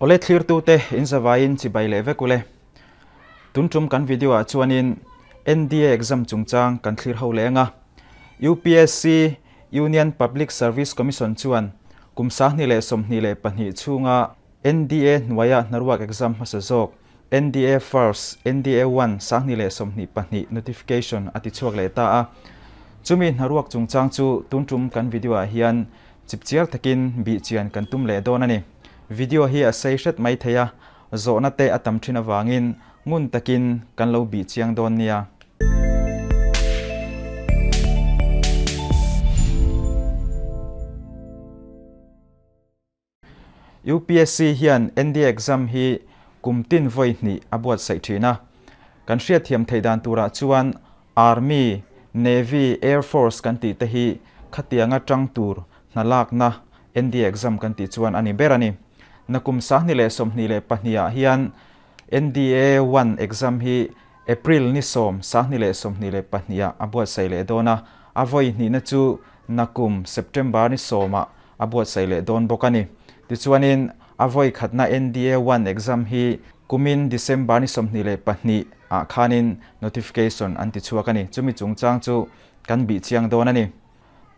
ole thlir tu te in zawain chi bai le ve kule tun chum kan video ah a chuanin NDA exam chung chungchang kan thlir ho le nga UPSC Union Public Service Commission chuan kumsa ni le som ni le pani chunga NDA nwaya ah narwak exam hasa zok NDA first NDA one sang ni le som ni pani notification ati chuak le ta a ah. chumi chung chungchang chu tuntum kan video a hian chipchiar thakin bi chian kan tum le don ani video hi a sei hret mai theya zawna te atam thin awangin ngun takin kan lo bi chiang don nia UPSC hian ND exam hi kumtin voi ni abuat sei thina kan hria thiam theidan tura ah chuan army navy air force kan ti te hi khatianga tang tur nalak na ND exam kan ti chuan ani berani nakum sa ni le som ni le pahnia hian NDA 1 exam hi April ni som sa ni le som ni le pahnia abwa sai le dona avoi ni na chu nakum September ni soma abwa sai le don bokani ti chuanin avoi khatna NDA 1 exam hi kumin December ni som ni le pahni a khanin notification an ti chuakani chumi chungchang chu kan bi chiang don ani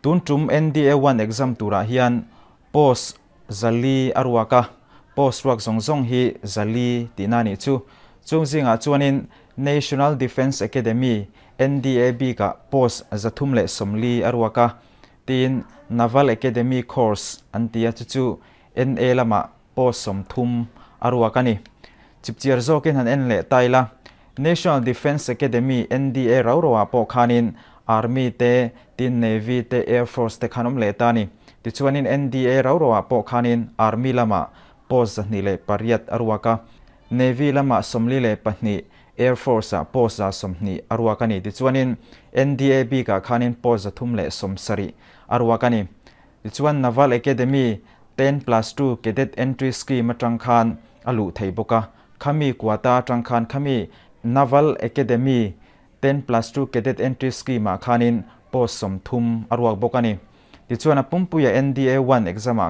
tun chum NDA 1 exam tura hian post zali arwaka post work zong zong hi zali tinani chu chung zinga chuanin National Defense Academy NDAB ka post zathum le somli arwaka tin Naval Academy course antia chu chu NA lama post som thum arwaka ni chipchiar zo ken han en le taila National Defense Academy NDA rawrawa po khanin army te tin navy te air force te khanom le tani ti chuanin NDA rawrawa po khanin army lama post zahni le paryat arwa Navy lama som le pahni Air Force zah post zah ni. Dichwa nin NDAB ka khanin post zathum le som sari ni. Dichwa na Naval Academy 10 plus 2 Cadet Entry Scheme trang khan alu thayi boka. Khammi kuwa khan khammi Naval Academy 10 plus 2 Cadet Entry Scheme khanin post som thum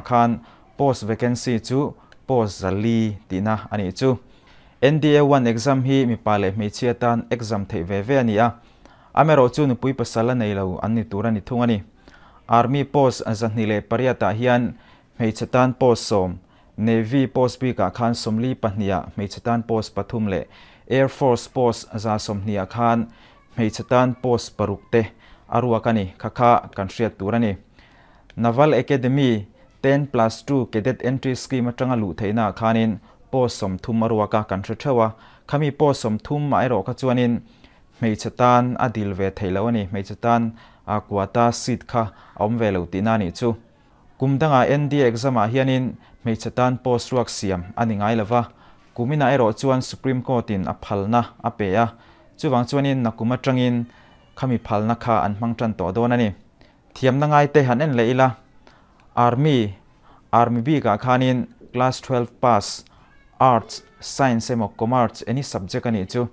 khan post vacancy chu post zali tina ani chu NDA 1 exam hi mi pale mi chiatan exam thei ve ve ania amero chu nu pui pasala nei lo ani turani thungani army post azan ni le pariyata hian me chatan post som navy post bi ka khan somli pahnia me chatan post pathum le air force post za somnia khan me chatan post parukte arua kani khakha kanriat turani naval academy 10 plus 2 cadet entry scheme atanga lu theina khanin post som thum arwa ka kan thra thawa khami post som thum mai ro ka chuanin mei chatan adil ve theilo ani mei chatan a kwata seat kha om ve lo tina ni chu kumdanga nd exam a ah hianin mei chatan post ruak siam ani ngai lova kumina ero chuan supreme court in a phalna a pe a chuwang chuanin nakuma tangin khami phalna kha an hmang tan to don ani thiam na ngai te han en leila army army B ka khanin class 12 pass arts science sem of commerce any subject ani chu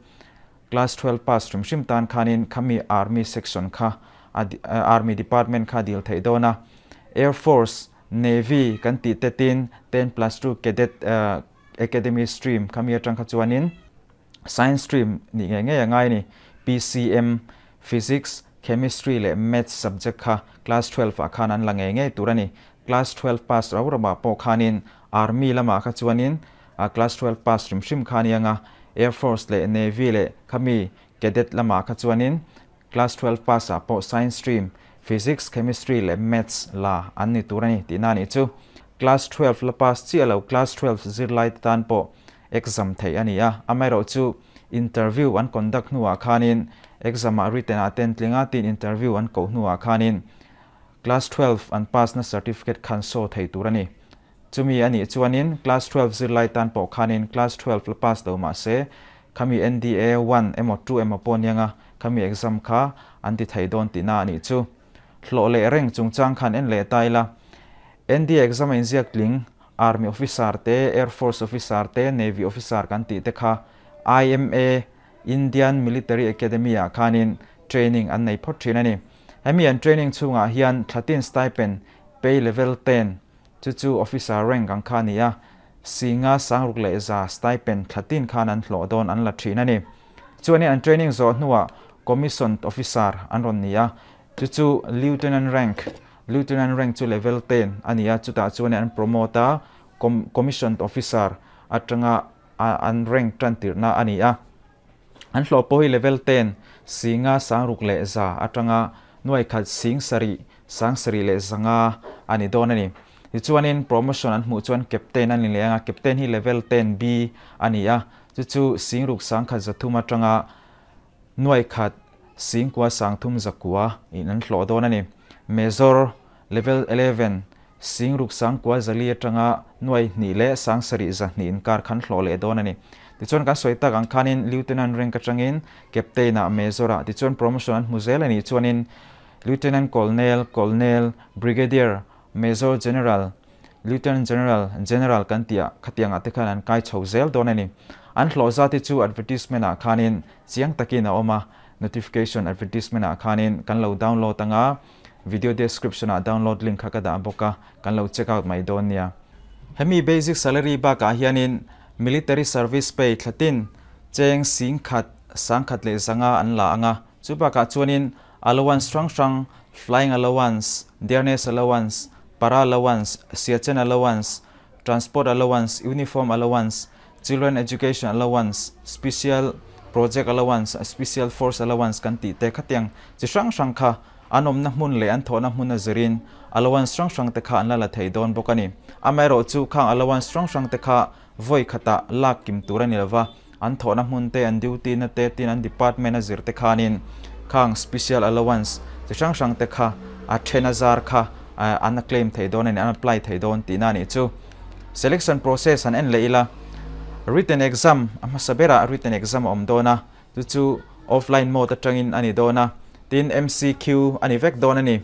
class 12 pass rim shim tan khanin khami army section kha uh, army department kha dil thai do na air force navy kan ti te tin 10 plus 2 cadet uh, academy stream khami atang kha chuanin science stream ni nge nge ngai ni pcm physics chemistry le math subject kha class 12 a khan an la nge turani class 12 pass ra ra ma po khanin army la kha chuanin a class 12 pass rim shim khania nga air force le navy le khami cadet la kha chuanin class 12 pass a po science stream physics chemistry le maths la an ni turani ti ni chu class 12 la pass chi alo class 12 zir lai tan po exam thai ania amai ro chu interview an conduct nuwa khanin เอ็กซามาริเตนอาเทนลิงาตินอินเทอร์วิวอันเขาหอาคานิน class 12อันพัสนาเซอร์ติฟิเคตคันโซไทตูรานีจุมีอันนี้ชวนิน class 12ซึ่์ไล่ตันปอกานิน class 12ลับพัสเดอมาเซคามี NDA 1 MO 2 MO 4ยังอ่ะคามีเอ็กซามคาอันทีไทยโดนตินาอันนี้ชูโหลเล่เร่งจงจังคันเอ็นเล่ตายละ NDA เอ็กซามอินเซียกลิง Army Officer เต Air Force Officer เต Navy Officer กันติดเดค่ะ IMA Indian Military Academy a khanin training an nei phot thin ani hemian training chunga hian 13 stipend pay level 10 chu chu officer rank ang khania singa sangruk le za stipend 13 khan an hlo don an la thin ani chuan an training zo hnuwa commission officer an ron nia chu chu lieutenant rank lieutenant rank chu level 10 ania chu ta chuan an promoter commission officer atanga an rank tan tirna ania อันหลอปอยเลเวลเตนสิงาสังรุกเลซาอัตรงาหน่วยขัดสิงสรีสังสรีเลสังาอันนี้โดนนี่ที่ชวนนินโปรโมชั่นอันหมู่ชวนเก็บเตนอันนี้เลยงาเก็บเตนที่เลเวลเตนบีอันนี้อะจู่จู่สิงรุกสังขัดจะทุ่มอัตรงาหน่วยขัดสิงกัวสังทุ่มจะกัวอีนั้นหลอโดนนี่เมจอร์เลเวล11 sing ruk sang kwa zali tanga noi ni le sang sari za ni in kar khan hlo le don ani tichon ka soi tak ang khanin lieutenant rank atangin captain a mezora tichon promotion an hmuzel ani chuanin lieutenant colonel colonel brigadier major general lieutenant general general kantia khatianga te ate khan an kai chhozel don ani an hloza ti chu advertisement a khanin chiang takina oma notification advertisement a khanin kan lo download tanga video description a download link khakada boka kan lo check out my donia hemi basic salary ba ka hianin military service pay thlatin cheng sing khat sang khat le zanga an la anga chu baka chuanin allowance strong strong flying allowance dearness allowance para allowance siachen allowance transport allowance uniform allowance children education allowance special project allowance special force allowance kan ti te khatiang chi sang sang kha anom na hmun le an thona hmun na zerin allowance strong strong te kha an la la thei don bokani amero chu khang allowance strong strong te kha voi khata la kim turan ilwa an thona mun te an duty na te tin an department a zirte khanin khang special allowance chi sang sang te kha a thena zar kha an claim thei don an apply thei don ti na ni chu selection process an en leila written exam amasabera written exam om dona chu chu offline mode atangin ani dona tin mcq ani vek don ani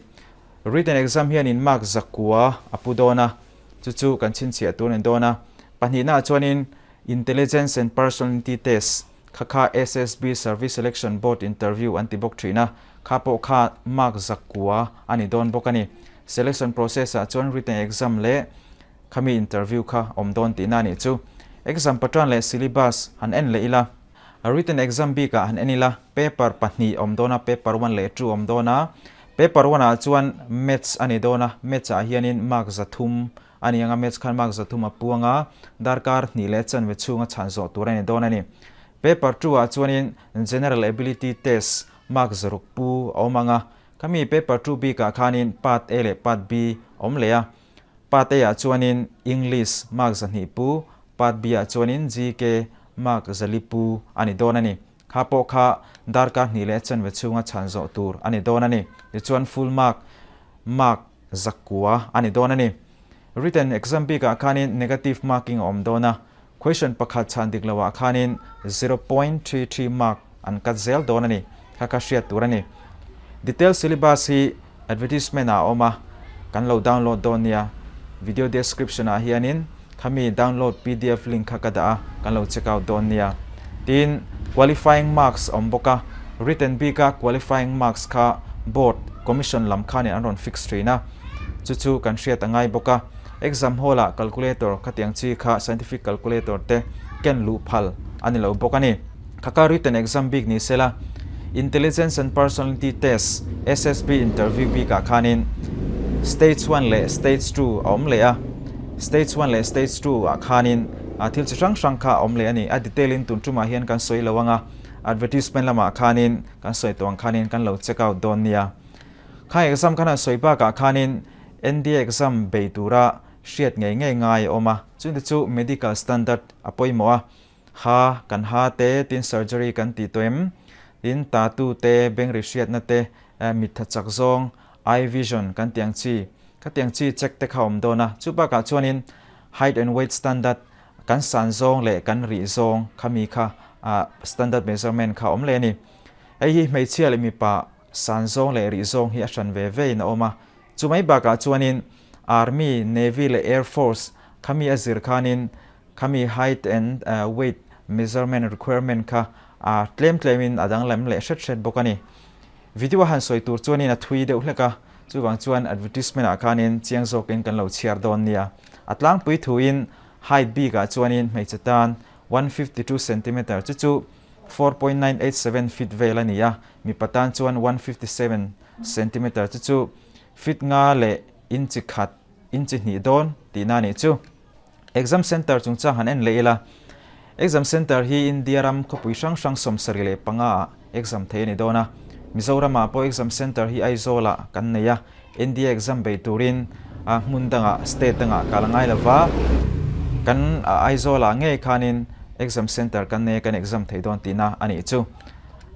written exam hian in mark zakua dona chu chu kan chin chi atun dona Panina chuanin Intelligence and Personality Test khakha SSB Service Selection Board interview anti bok thina khapo kha mark zakua ani don bokani selection process a chuan written exam le khami interview kha om don ti na ni chu exam patran le syllabus han en le ila a written exam bi ka han enila paper pahni om dona paper 1 le two om dona paper 1 a chuan maths ani dona maths a hianin mark zathum ani anga match khan mak zathum apuanga darkar ni le chan ve chunga chan zo turani donani paper 2 a chuanin general ability test mak zaruk pu omanga kami paper 2b ka khanin part a le part b om leya part a a chuanin english mak zani pu part b a chuanin gk mak zalipu ani donani khapo kha darkar ni le chan ve chunga chan zo tur ani donani chuan full mark mark zakua ani donani written exam bi ka khanin negative marking om dona question pakhat chan diklowa khanin 0.33 mark an ka zel donani khaka shia turani detail syllabus hi advertisement a oma kan lo download donia video description a hianin khami download pdf link khaka da kan lo check out donia tin qualifying marks om boka written bi qualifying marks ka board commission lam khanin an ron fix trina chu chu kan shia tangai boka exam hall ละ calculator คัดยังชี้ค่ะ scientific calculator เต้เกณฑลูพัลอันนี้เราบอกกันนี่ค่าการวิจัย exam big นี่เซล่า intelligence and personality test SSB interview บีกับขานิน stage 1เละ stage 2อมเลยอะ stage 1เละ stage 2อะขานินทิลช่างช่างค่ะอมเลยอันนี้อ่ะดีเทลินตุนชุมาเฮียนกันสวยละวังอะ a d v e r t i s e เป n t ละมาขานินกันสวยตัวอังขานินกันเล่าเช็คเอาโดนเนียค่ะ exam กันอะสวยปากับขานินเอ็นดีเอ็กซัมบตูระเชียดง่ายง่ายออกมาจุดจุด medical standard อภัยมัวฮะกันฮะเตะทิ้ง surgery กันติดตัวเองตินตาตูเตะเบ่งเรียดนัตเตะมิดทัดจักซองไอวิชั่นกันเตียงชีกันเตียงชีเช็คเตะเข้ามโดนะจุดปากาชวนิน height and weight standard กันสันจงและกันรีจองขมีค่ะอ่า standard measurement เข้าอมเลยนี่ไอ้ไม่เชื่อเลยมีปะสันจงและรีจงเฮียชันเว่เว่นออกมาจุไม่บักจวนินอาร์มีเนวีและแอร์ฟอร์สขามีอาซิรคานินขามี height and uh, weight measurement requirement ค่ะอาเคลมเคลมินอาดังเลมเละชัดชัดบอกันนี่วิดีโอหันสวยตัวจวนินทุยเดือดเลยค่ะจู่บางจวนอ d ด e r ด i สเมน n t อาคานินเจียงโซกินกันเหล่าเชียร์ดอนเนียอัตลังปุยทวยิน height B กับจวนินไม่จัดตัน152เเซนติมตรจู่จู่4.987ฟ e ตเวลานี่ยะมีปัตตานจวน157เเซนตติมรจู่จู่ fit nga le in chi khat in chi ni don ti na ni chu exam center chung cha han en leila exam center hi india ram kho pui sang sang som sari le panga exam the ni dona mizoram apo exam center hi aizola kan neya india exam be turin a mundanga state tanga kalangai lawa kan aizola nge khanin exam center kan ne kan exam thei don tina ani chu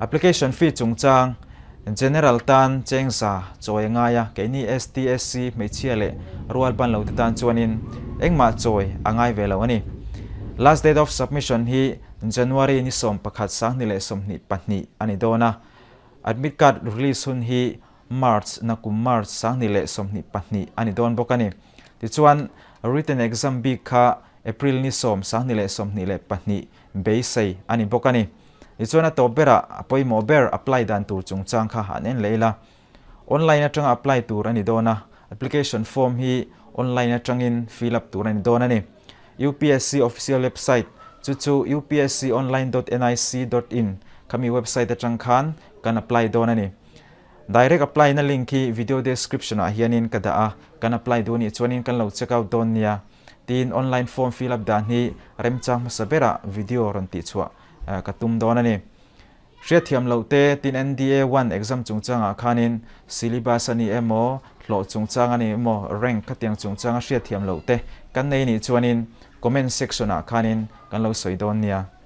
application fee chung chang general tan chengsa choi ngaya keini STSC mechiale rual ban lo tan chuanin engma choi a n g a ล velo ani last date of submission hi January ni som pakhat sang ni le som ni patni ani dona admit card release hun hi March na kum March sang ni le som ni patni ani don bokani ti chuan written exam bi kha April ni som sang ni le som ni le patni beisai ani bokani อีกส่วนนั้นตัวเบอร่าพอยมอเบอร์แอัพลไลดันตัวจงจังค่ะอันเองเลยละออนไลน์นั่งจังแอัพลายตัวนี้โดนนะแอปพลิเคชันฟอร์มที่ออนไลน์นั่งจังอินฟิลับตัวนี้โดนนะนี่ UPSC official website ชุดชู UPSC online nic in คำมีเว็บไซต์นั่จังคันกันแอัพลายดนนะนี่ง direct a พลายนั่นลิงก์ที่วิดีโอ description อ่ะเฮียนินก็ได้อ่ะกันแอัพลายดูนี้ชวนนินกันเราจะเข้าดูนเนียทีนออนไลน์ฟอร์มฟิลับดันที่เริ่มจังมาสเบระวิดีโอรันติชัว ka tum don ani re thiam lo te tin NDA 1 exam chung changa ah khanin syllabus ani emo lo chung changa ni emo rank ka tiang chung changa re thiam lo te kan nei ni chuanin comment section a ah khanin kan lo soi don nia